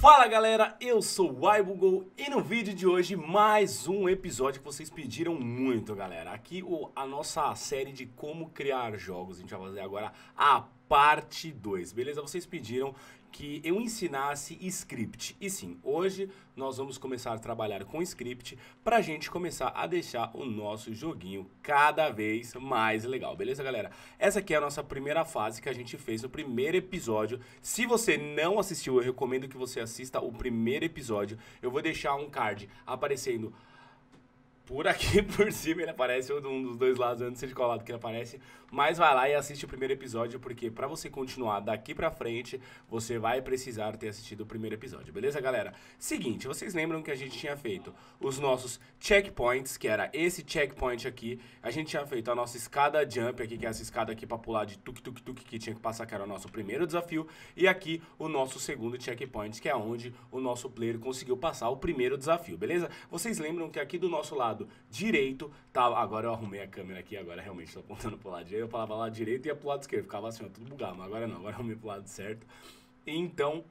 Fala galera, eu sou o iBugle e no vídeo de hoje mais um episódio que vocês pediram muito galera. Aqui o, a nossa série de como criar jogos, a gente vai fazer agora a parte 2, beleza? Vocês pediram que eu ensinasse script. E sim, hoje nós vamos começar a trabalhar com script para a gente começar a deixar o nosso joguinho cada vez mais legal, beleza, galera? Essa aqui é a nossa primeira fase que a gente fez no primeiro episódio. Se você não assistiu, eu recomendo que você assista o primeiro episódio. Eu vou deixar um card aparecendo por aqui por cima ele aparece, ou um dos dois lados, antes de qual colado que ele aparece. Mas vai lá e assiste o primeiro episódio, porque para você continuar daqui pra frente, você vai precisar ter assistido o primeiro episódio, beleza, galera? Seguinte, vocês lembram que a gente tinha feito os nossos checkpoints, que era esse checkpoint aqui. A gente tinha feito a nossa escada jump aqui, que é essa escada aqui pra pular de tuk-tuk-tuk, que tinha que passar, que era o nosso primeiro desafio. E aqui o nosso segundo checkpoint, que é onde o nosso player conseguiu passar o primeiro desafio, beleza? Vocês lembram que aqui do nosso lado lado direito. Tá, agora eu arrumei a câmera aqui, agora realmente tô apontando pro lado direito. Eu falava lá direito e ia pro lado esquerdo. Ficava assim, ó, tudo bugado. Mas agora não, agora eu arrumei pro lado certo. Então,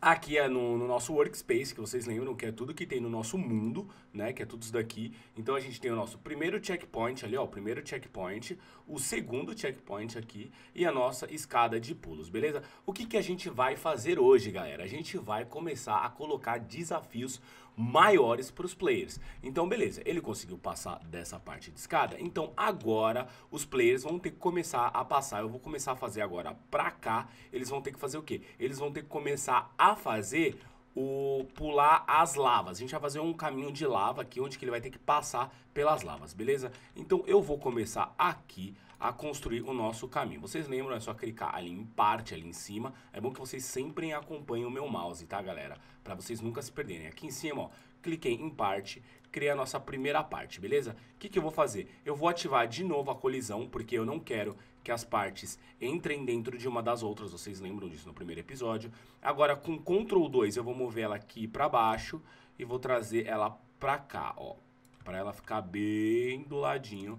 aqui é no, no, nosso workspace, que vocês lembram que é tudo que tem no nosso mundo, né? Que é tudo isso daqui. Então a gente tem o nosso primeiro checkpoint ali, ó, o primeiro checkpoint, o segundo checkpoint aqui e a nossa escada de pulos, beleza? O que, que a gente vai fazer hoje, galera? A gente vai começar a colocar desafios maiores para os players. Então, beleza, ele conseguiu passar dessa parte de escada, então agora os players vão ter que começar a passar. Eu vou começar a fazer agora para cá, eles vão ter que fazer o quê? Eles vão ter que começar a fazer o pular as lavas. A gente vai fazer um caminho de lava aqui, onde que ele vai ter que passar pelas lavas, beleza? Então eu vou começar aqui a construir o nosso caminho. Vocês lembram, é só clicar ali em parte, ali em cima. É bom que vocês sempre acompanhem o meu mouse, tá, galera? Para vocês nunca se perderem. Aqui em cima, ó, cliquei em parte, criei a nossa primeira parte, beleza? O que, que eu vou fazer? Eu vou ativar de novo a colisão, porque eu não quero que as partes entrem dentro de uma das outras, vocês lembram disso no primeiro episódio. Agora, com Ctrl 2, eu vou mover ela aqui para baixo e vou trazer ela para cá, ó, para ela ficar bem do ladinho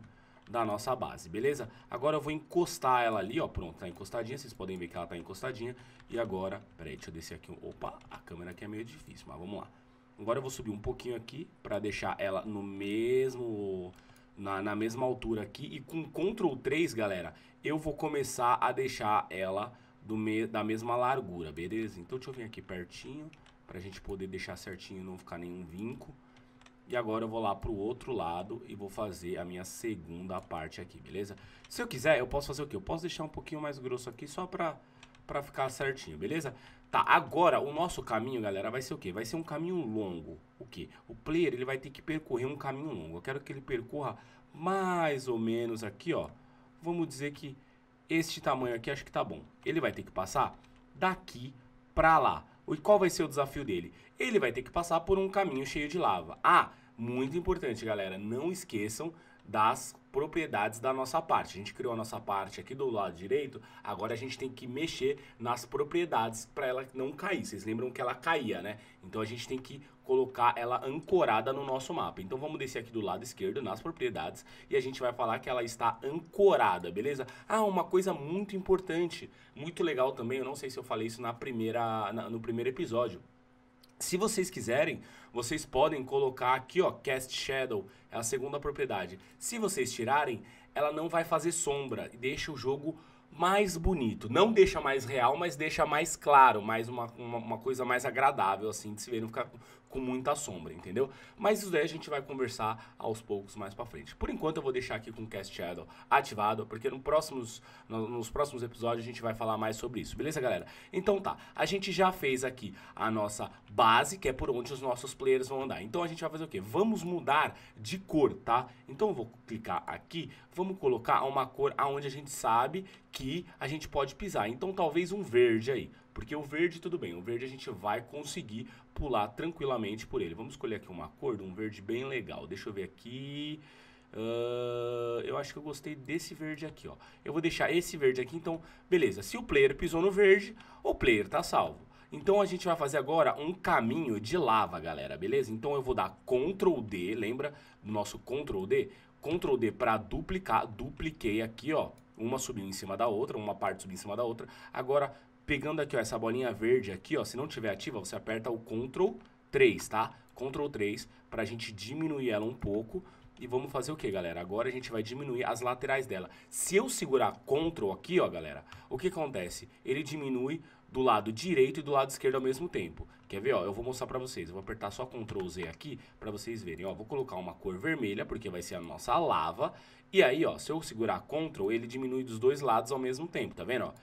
da nossa base, beleza? Agora eu vou encostar ela ali, ó, pronto, tá encostadinha, vocês podem ver que ela tá encostadinha. E agora, peraí, deixa eu descer aqui, opa, a câmera aqui é meio difícil, mas vamos lá. Agora eu vou subir um pouquinho aqui para deixar ela no mesmo... Na, na mesma altura aqui e com Ctrl 3, galera, eu vou começar a deixar ela do me, da mesma largura, beleza? Então deixa eu vir aqui pertinho pra gente poder deixar certinho, e não ficar nenhum vinco. E agora eu vou lá pro outro lado e vou fazer a minha segunda parte aqui, beleza? Se eu quiser, eu posso fazer o quê? Eu posso deixar um pouquinho mais grosso aqui só pra, pra ficar certinho, beleza? Tá, agora o nosso caminho, galera, vai ser o quê? Vai ser um caminho longo. O quê? O player, ele vai ter que percorrer um caminho longo. Eu quero que ele percorra mais ou menos aqui, ó. Vamos dizer que este tamanho aqui acho que tá bom. Ele vai ter que passar daqui pra lá. E qual vai ser o desafio dele? Ele vai ter que passar por um caminho cheio de lava. Ah, muito importante, galera. Não esqueçam das propriedades da nossa parte. A gente criou a nossa parte aqui do lado direito, agora a gente tem que mexer nas propriedades para ela não cair. Vocês lembram que ela caía, né? Então a gente tem que colocar ela ancorada no nosso mapa. Então vamos descer aqui do lado esquerdo nas propriedades e a gente vai falar que ela está ancorada, beleza? Ah, uma coisa muito importante, muito legal também, eu não sei se eu falei isso na primeira na, no primeiro episódio se vocês quiserem, vocês podem colocar aqui, ó, Cast Shadow, é a segunda propriedade. Se vocês tirarem, ela não vai fazer sombra e deixa o jogo mais bonito. Não deixa mais real, mas deixa mais claro, mais uma, uma, uma coisa mais agradável, assim, de se ver. Não fica com muita sombra, entendeu? Mas isso daí a gente vai conversar aos poucos mais para frente. Por enquanto eu vou deixar aqui com o Cast Shadow ativado, porque no próximos, no, nos próximos episódios a gente vai falar mais sobre isso, beleza, galera? Então tá, a gente já fez aqui a nossa base, que é por onde os nossos players vão andar. Então a gente vai fazer o quê? Vamos mudar de cor, tá? Então eu vou clicar aqui, vamos colocar uma cor aonde a gente sabe que a gente pode pisar. Então talvez um verde aí. Porque o verde, tudo bem, o verde a gente vai conseguir pular tranquilamente por ele. Vamos escolher aqui uma cor um verde bem legal. Deixa eu ver aqui... Uh, eu acho que eu gostei desse verde aqui, ó. Eu vou deixar esse verde aqui, então, beleza. Se o player pisou no verde, o player tá salvo. Então a gente vai fazer agora um caminho de lava, galera, beleza? Então eu vou dar Ctrl D, lembra do nosso Ctrl D? Ctrl D para duplicar, dupliquei aqui, ó. Uma subindo em cima da outra, uma parte subindo em cima da outra. Agora pegando aqui, ó, essa bolinha verde aqui, ó, se não tiver ativa, você aperta o Ctrl 3, tá? Ctrl 3 para a gente diminuir ela um pouco. E vamos fazer o que, galera? Agora a gente vai diminuir as laterais dela. Se eu segurar Ctrl aqui, ó, galera, o que acontece? Ele diminui do lado direito e do lado esquerdo ao mesmo tempo. Quer ver, ó? Eu vou mostrar para vocês. Eu vou apertar só Ctrl Z aqui para vocês verem, ó. Vou colocar uma cor vermelha, porque vai ser a nossa lava. E aí, ó, se eu segurar Ctrl, ele diminui dos dois lados ao mesmo tempo, tá vendo, ó?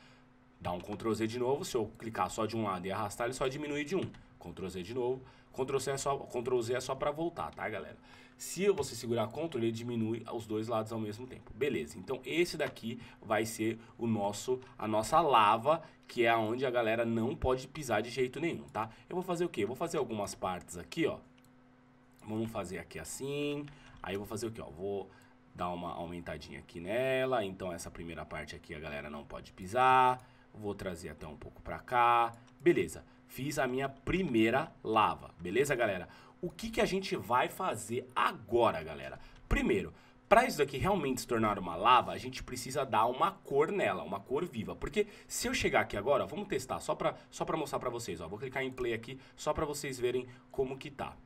Dá um Ctrl Z de novo, se eu clicar só de um lado e arrastar, ele só diminui de um. Ctrl Z de novo. Ctrl Z é só, Ctrl Z é só para voltar, tá, galera? Se você segurar Ctrl, ele diminui os dois lados ao mesmo tempo. Beleza, então esse daqui vai ser o nosso, a nossa lava, que é onde a galera não pode pisar de jeito nenhum, tá? Eu vou fazer o quê? Eu vou fazer algumas partes aqui, ó. Vamos fazer aqui assim. Aí eu vou fazer o quê, ó? Vou dar uma aumentadinha aqui nela. Então essa primeira parte aqui a galera não pode pisar vou trazer até um pouco para cá. Beleza, fiz a minha primeira lava, beleza, galera? O que, que a gente vai fazer agora, galera? Primeiro, para isso daqui realmente se tornar uma lava, a gente precisa dar uma cor nela, uma cor viva. Porque se eu chegar aqui agora, vamos testar, só para só pra mostrar para vocês. Ó. Vou clicar em play aqui, só para vocês verem como que tá.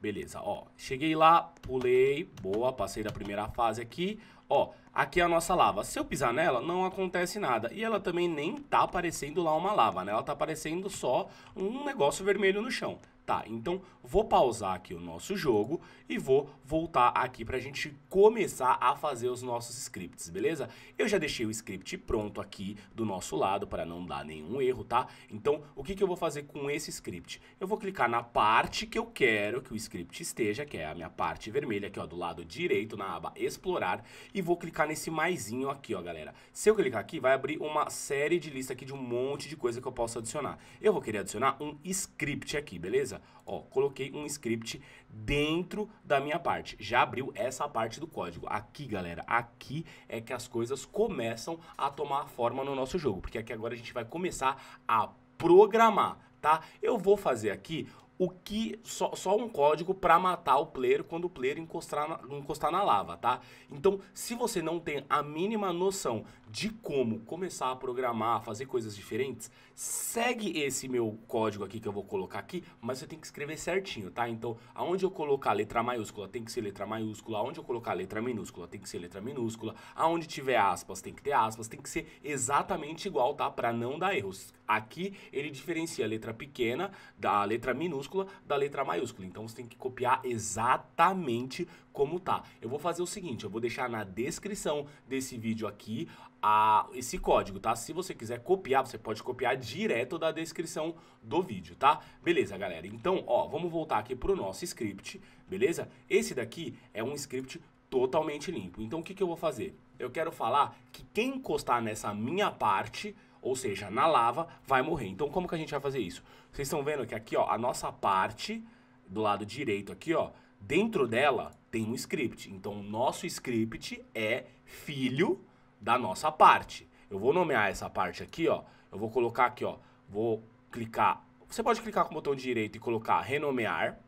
Beleza, ó, cheguei lá, pulei, boa, passei da primeira fase aqui, ó, Aqui é a nossa lava. Se eu pisar nela, não acontece nada. E ela também nem tá aparecendo lá uma lava, né? Ela tá aparecendo só um negócio vermelho no chão. Tá, então vou pausar aqui o nosso jogo e vou voltar aqui para a gente começar a fazer os nossos scripts, beleza? Eu já deixei o script pronto aqui do nosso lado para não dar nenhum erro, tá? Então, o que, que eu vou fazer com esse script? Eu vou clicar na parte que eu quero que o script esteja, que é a minha parte vermelha aqui, ó, do lado direito, na aba Explorar, e vou clicar nesse maisinho aqui, ó, galera. Se eu clicar aqui, vai abrir uma série de lista aqui de um monte de coisa que eu posso adicionar. Eu vou querer adicionar um script aqui, beleza? Ó, coloquei um script dentro da minha parte. Já abriu essa parte do código. Aqui, galera, aqui é que as coisas começam a tomar forma no nosso jogo, porque aqui agora a gente vai começar a programar, tá? Eu vou fazer aqui o que só, só um código para matar o player quando o player encostar na, encostar na lava, tá? Então, se você não tem a mínima noção de como começar a programar, fazer coisas diferentes, segue esse meu código aqui que eu vou colocar aqui, mas você tem que escrever certinho, tá? Então, aonde eu colocar letra maiúscula tem que ser letra maiúscula, aonde eu colocar letra minúscula tem que ser letra minúscula, aonde tiver aspas tem que ter aspas, tem que ser exatamente igual, tá? Para não dar erros. Aqui ele diferencia a letra pequena da letra minúscula da letra maiúscula. Então você tem que copiar exatamente como tá. Eu vou fazer o seguinte, eu vou deixar na descrição desse vídeo aqui a, esse código, tá? Se você quiser copiar, você pode copiar direto da descrição do vídeo, tá? Beleza, galera? Então, ó, vamos voltar aqui pro nosso script, beleza? Esse daqui é um script totalmente limpo. Então, o que, que eu vou fazer? Eu quero falar que quem encostar nessa minha parte ou seja, na lava, vai morrer. Então, como que a gente vai fazer isso? Vocês estão vendo que aqui, ó, a nossa parte do lado direito aqui, ó, Dentro dela tem um script. Então, o nosso script é filho da nossa parte. Eu vou nomear essa parte aqui, ó. Eu vou colocar aqui, ó. Vou clicar. Você pode clicar com o botão direito e colocar renomear.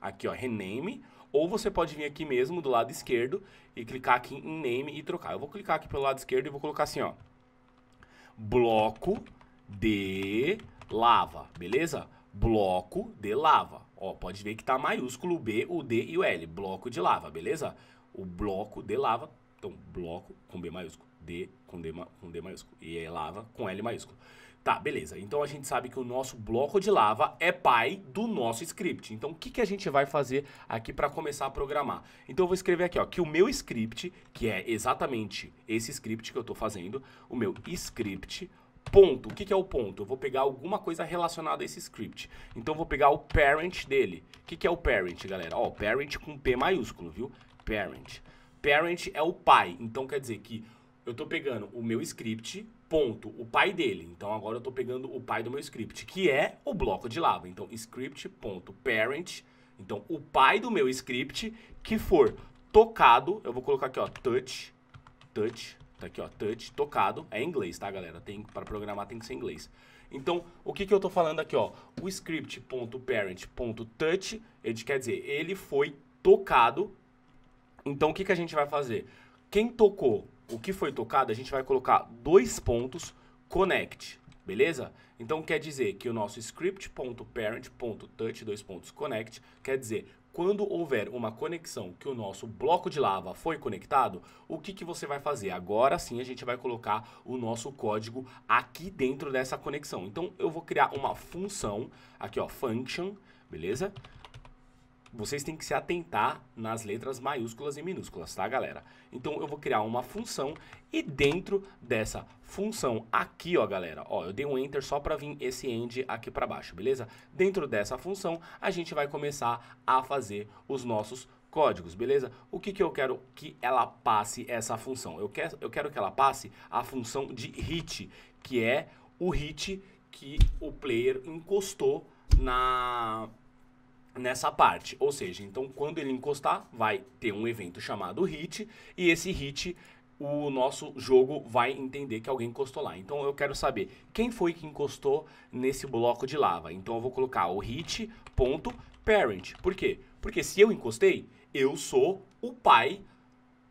Aqui, ó, rename. Ou você pode vir aqui mesmo do lado esquerdo e clicar aqui em name e trocar. Eu vou clicar aqui pelo lado esquerdo e vou colocar assim, ó. Bloco de lava, beleza? Bloco de lava. Ó, pode ver que tá maiúsculo o B, o D e o L, bloco de lava, beleza? O bloco de lava, então bloco com B maiúsculo, D com D, com D maiúsculo e é lava com L maiúsculo. Tá, beleza. Então a gente sabe que o nosso bloco de lava é pai do nosso script. Então o que, que a gente vai fazer aqui para começar a programar? Então eu vou escrever aqui ó, que o meu script, que é exatamente esse script que eu estou fazendo, o meu script ponto. O que, é o ponto? Eu vou pegar alguma coisa relacionada a esse script. Então, eu vou pegar o parent dele. O que, é o parent, galera? Ó, parent com P maiúsculo, viu? Parent. Parent é o pai. Então, quer dizer que eu estou pegando o meu script, ponto, o pai dele. Então, agora eu estou pegando o pai do meu script, que é o bloco de lava. Então, script, ponto, parent. Então, o pai do meu script que for tocado, eu vou colocar aqui, ó, touch, touch, Tá aqui, ó, touch, tocado. É inglês, tá, galera? Tem para programar tem que ser inglês. Então, o que, que eu tô falando aqui, ó? O script.parent.touch, ele quer dizer, ele foi tocado. Então, o que, que a gente vai fazer? Quem tocou, o que foi tocado, a gente vai colocar dois pontos connect, beleza? Então, quer dizer que o nosso script.parent.touch, dois pontos connect, quer dizer, quando houver uma conexão que o nosso bloco de lava foi conectado, o que, que você vai fazer? Agora sim a gente vai colocar o nosso código aqui dentro dessa conexão. Então eu vou criar uma função, aqui ó, function, beleza? vocês têm que se atentar nas letras maiúsculas e minúsculas, tá, galera? Então, eu vou criar uma função e dentro dessa função aqui, ó, galera, ó, eu dei um Enter só para vir esse end aqui para baixo, beleza? Dentro dessa função, a gente vai começar a fazer os nossos códigos, beleza? O que, que eu quero que ela passe essa função? Eu quero, eu quero que ela passe a função de hit, que é o hit que o player encostou na nessa parte. Ou seja, então quando ele encostar, vai ter um evento chamado hit e esse hit o nosso jogo vai entender que alguém encostou lá. Então eu quero saber quem foi que encostou nesse bloco de lava. Então eu vou colocar o hit.parent. Por quê? Porque se eu encostei, eu sou o pai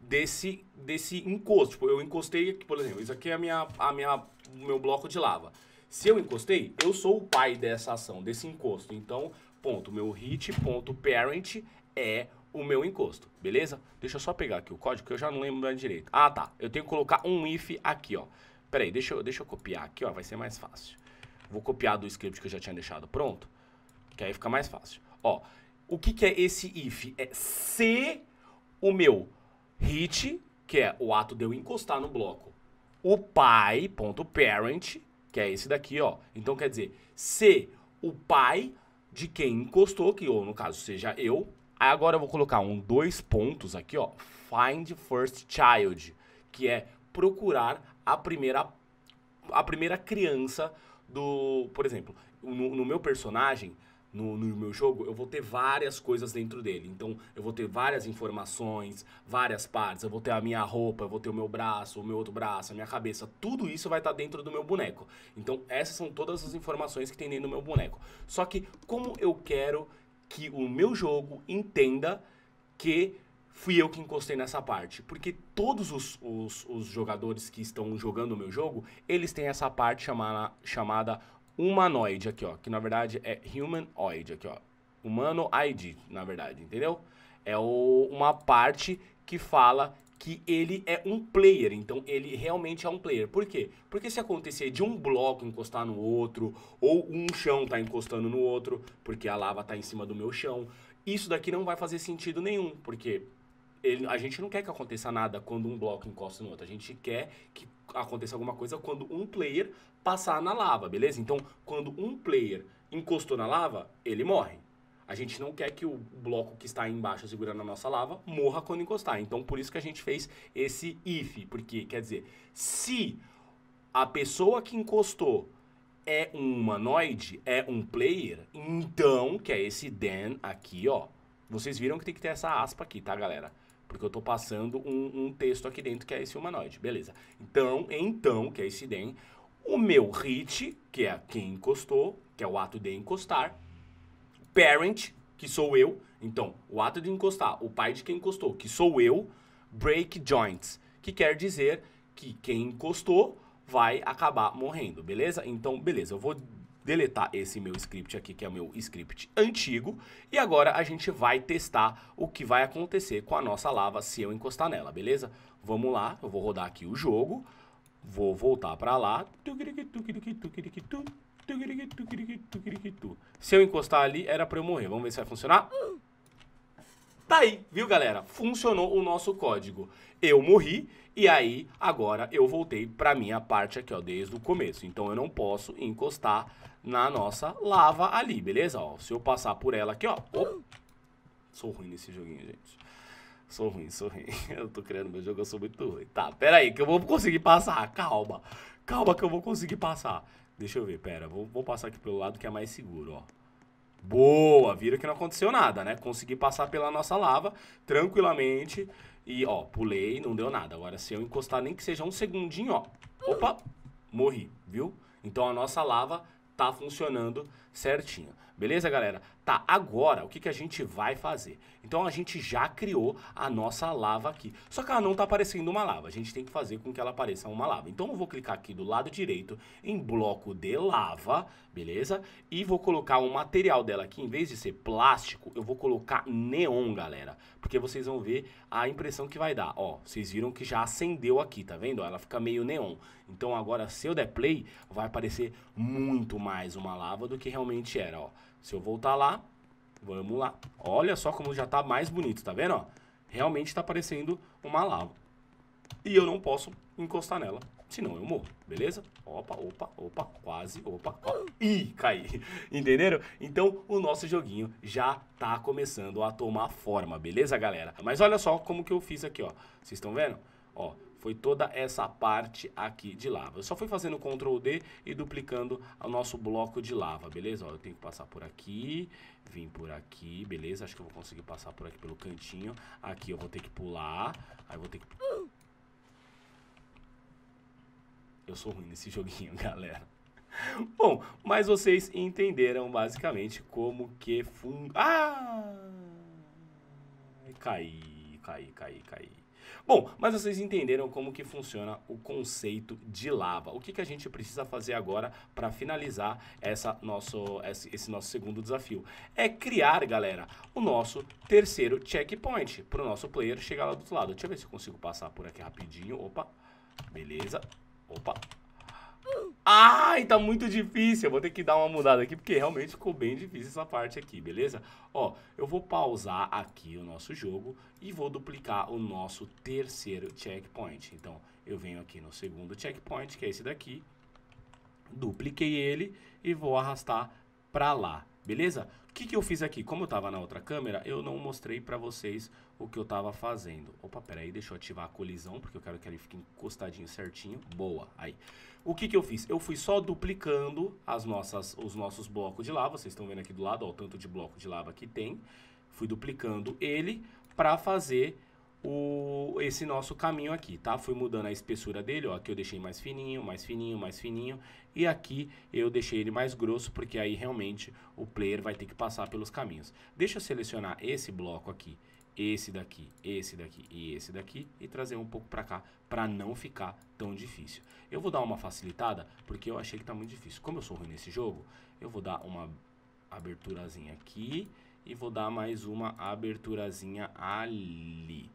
desse desse encosto. Tipo, eu encostei, aqui por exemplo, isso aqui é a minha a minha meu bloco de lava. Se eu encostei, eu sou o pai dessa ação, desse encosto. Então, ponto meu hit ponto parent é o meu encosto, beleza? Deixa eu só pegar aqui o código que eu já não lembro direito. Ah, tá. Eu tenho que colocar um if aqui, ó. Pera aí, deixa eu, deixa eu copiar aqui, ó. Vai ser mais fácil. Vou copiar do script que eu já tinha deixado pronto, que aí fica mais fácil. Ó, o que, que é esse if? É se o meu hit, que é o ato de eu encostar no bloco, o pai.parent, que é esse daqui, ó. Então quer dizer, se o pai de quem encostou, que ou no caso seja eu. Aí agora eu vou colocar um dois pontos aqui, ó. Find first child, que é procurar a primeira a primeira criança do, por exemplo, no, no meu personagem, no, no, meu jogo, eu vou ter várias coisas dentro dele. Então, eu vou ter várias informações, várias partes. Eu vou ter a minha roupa, eu vou ter o meu braço, o meu outro braço, a minha cabeça. Tudo isso vai estar tá dentro do meu boneco. Então, essas são todas as informações que tem dentro do meu boneco. Só que, como eu quero que o meu jogo entenda que fui eu que encostei nessa parte. Porque todos os, os, os jogadores que estão jogando o meu jogo, eles têm essa parte chamada, chamada humanoide aqui, ó. Que na verdade é humanoid aqui, ó. humanoide, na verdade, entendeu? É o, uma parte que fala que ele é um player, então ele realmente é um player. Por quê? Porque se acontecer de um bloco encostar no outro, ou um chão tá encostando no outro, porque a lava tá em cima do meu chão, isso daqui não vai fazer sentido nenhum, porque ele, a gente não quer que aconteça nada quando um bloco encosta no outro. A gente quer que aconteça alguma coisa quando um player passar na lava, beleza? Então, quando um player encostou na lava, ele morre. A gente não quer que o bloco que está aí embaixo segurando a nossa lava morra quando encostar. Então, por isso que a gente fez esse if, porque quer dizer, se a pessoa que encostou é um humanoide, é um player, então, que é esse then aqui, ó. Vocês viram que tem que ter essa aspa aqui, tá, galera? Porque eu estou passando um, um, texto aqui dentro que é esse humanoide. Beleza. Então, então, que é esse den, o meu hit, que é quem encostou, que é o ato de encostar, parent, que sou eu, então, o ato de encostar, o pai de quem encostou, que sou eu, break joints, que quer dizer que quem encostou vai acabar morrendo, beleza? Então, beleza, eu vou deletar esse meu script aqui, que é o meu script antigo. E agora a gente vai testar o que vai acontecer com a nossa lava se eu encostar nela, beleza? Vamos lá, eu vou rodar aqui o jogo, vou voltar para lá. Se eu encostar ali, era para eu morrer. Vamos ver se vai funcionar. Uh! Tá aí, viu galera? Funcionou o nosso código. Eu morri e aí agora eu voltei para minha parte aqui, ó, desde o começo. Então eu não posso encostar na nossa lava ali, beleza? Ó, se eu passar por ela aqui, ó. Oh, sou ruim nesse joguinho, gente. Sou ruim, sou ruim. Eu tô criando meu jogo, eu sou muito ruim. Tá, pera aí que eu vou conseguir passar. Calma. Calma que eu vou conseguir passar. Deixa eu ver, pera. Vou, vou passar aqui pelo lado que é mais seguro, ó. Boa, viram que não aconteceu nada, né? Consegui passar pela nossa lava tranquilamente. E, ó, pulei, não deu nada. Agora, se eu encostar nem que seja um segundinho, ó. Opa, morri, viu? Então a nossa lava tá funcionando certinho. Beleza, galera? Tá, agora o que, que a gente vai fazer? Então a gente já criou a nossa lava aqui. Só que ela não tá aparecendo uma lava. A gente tem que fazer com que ela apareça uma lava. Então eu vou clicar aqui do lado direito em bloco de lava, beleza? E vou colocar o material dela aqui. Em vez de ser plástico, eu vou colocar neon, galera. Porque vocês vão ver a impressão que vai dar. Ó, vocês viram que já acendeu aqui, tá vendo? Ela fica meio neon. Então agora se eu der play, vai aparecer muito mais uma lava do que realmente era, ó. Se eu voltar lá, vamos lá. Olha só como já está mais bonito, tá vendo? Ó? Realmente está parecendo uma lava. E eu não posso encostar nela, senão eu morro, beleza? Opa, opa, opa, quase, opa, opa. Ih, caí. Entenderam? Então o nosso joguinho já tá começando a tomar forma, beleza, galera? Mas olha só como que eu fiz aqui, ó. Vocês estão vendo? Ó, foi toda essa parte aqui de lava. Eu só fui fazendo Ctrl D e duplicando o nosso bloco de lava, beleza? Ó, eu tenho que passar por aqui, vim por aqui, beleza? Acho que eu vou conseguir passar por aqui pelo cantinho. Aqui eu vou ter que pular, aí eu vou ter que... Eu sou ruim nesse joguinho, galera. Bom, mas vocês entenderam basicamente como que fun... Ah! Caí, caí, caí, caí. Bom, mas vocês entenderam como que funciona o conceito de lava. O que, que a gente precisa fazer agora para finalizar essa nosso, esse nosso segundo desafio? É criar, galera, o nosso terceiro checkpoint para o nosso player chegar lá do outro lado. Deixa eu ver se eu consigo passar por aqui rapidinho. Opa, beleza. Opa, Ai, tá muito difícil. Eu vou ter que dar uma mudada aqui, porque realmente ficou bem difícil essa parte aqui, beleza? Ó, eu vou pausar aqui o nosso jogo e vou duplicar o nosso terceiro checkpoint. Então, eu venho aqui no segundo checkpoint, que é esse daqui. Dupliquei ele e vou arrastar pra lá, beleza? O que, que eu fiz aqui? Como eu tava na outra câmera, eu não mostrei pra vocês o que eu estava fazendo. Opa, peraí, deixa eu ativar a colisão, porque eu quero que ele fique encostadinho certinho. Boa, aí. O que, que eu fiz? Eu fui só duplicando as nossas, os nossos blocos de lava. Vocês estão vendo aqui do lado, ó, o tanto de bloco de lava que tem. Fui duplicando ele para fazer o, esse nosso caminho aqui, tá? Fui mudando a espessura dele, ó, aqui eu deixei mais fininho, mais fininho, mais fininho, e aqui eu deixei ele mais grosso, porque aí realmente o player vai ter que passar pelos caminhos. Deixa eu selecionar esse bloco aqui esse daqui, esse daqui e esse daqui e trazer um pouco para cá para não ficar tão difícil. Eu vou dar uma facilitada porque eu achei que tá muito difícil. Como eu sou ruim nesse jogo, eu vou dar uma aberturazinha aqui e vou dar mais uma aberturazinha ali.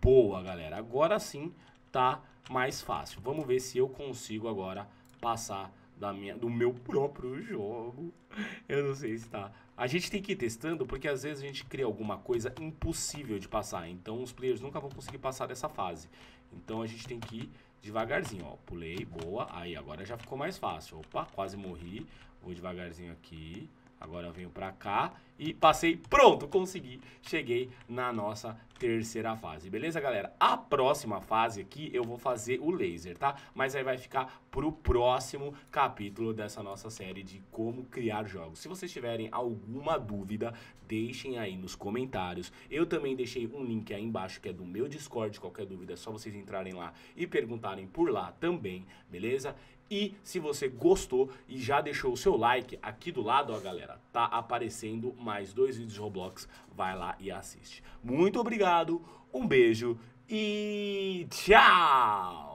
Boa, galera. Agora sim tá mais fácil. Vamos ver se eu consigo agora passar da minha, do meu próprio jogo. Eu não sei se tá. A gente tem que ir testando, porque às vezes a gente cria alguma coisa impossível de passar. Então os players nunca vão conseguir passar dessa fase. Então a gente tem que ir devagarzinho, ó. Pulei, boa. Aí agora já ficou mais fácil. Opa, quase morri. Vou devagarzinho aqui. Agora eu venho para cá e passei, pronto, consegui. Cheguei na nossa terceira fase, beleza, galera? A próxima fase aqui eu vou fazer o laser, tá? Mas aí vai ficar pro próximo capítulo dessa nossa série de como criar jogos. Se vocês tiverem alguma dúvida, deixem aí nos comentários. Eu também deixei um link aí embaixo que é do meu Discord, qualquer dúvida é só vocês entrarem lá e perguntarem por lá também, beleza? E se você gostou e já deixou o seu like aqui do lado, ó galera, tá aparecendo mais dois vídeos de Roblox, vai lá e assiste. Muito obrigado, um beijo e tchau!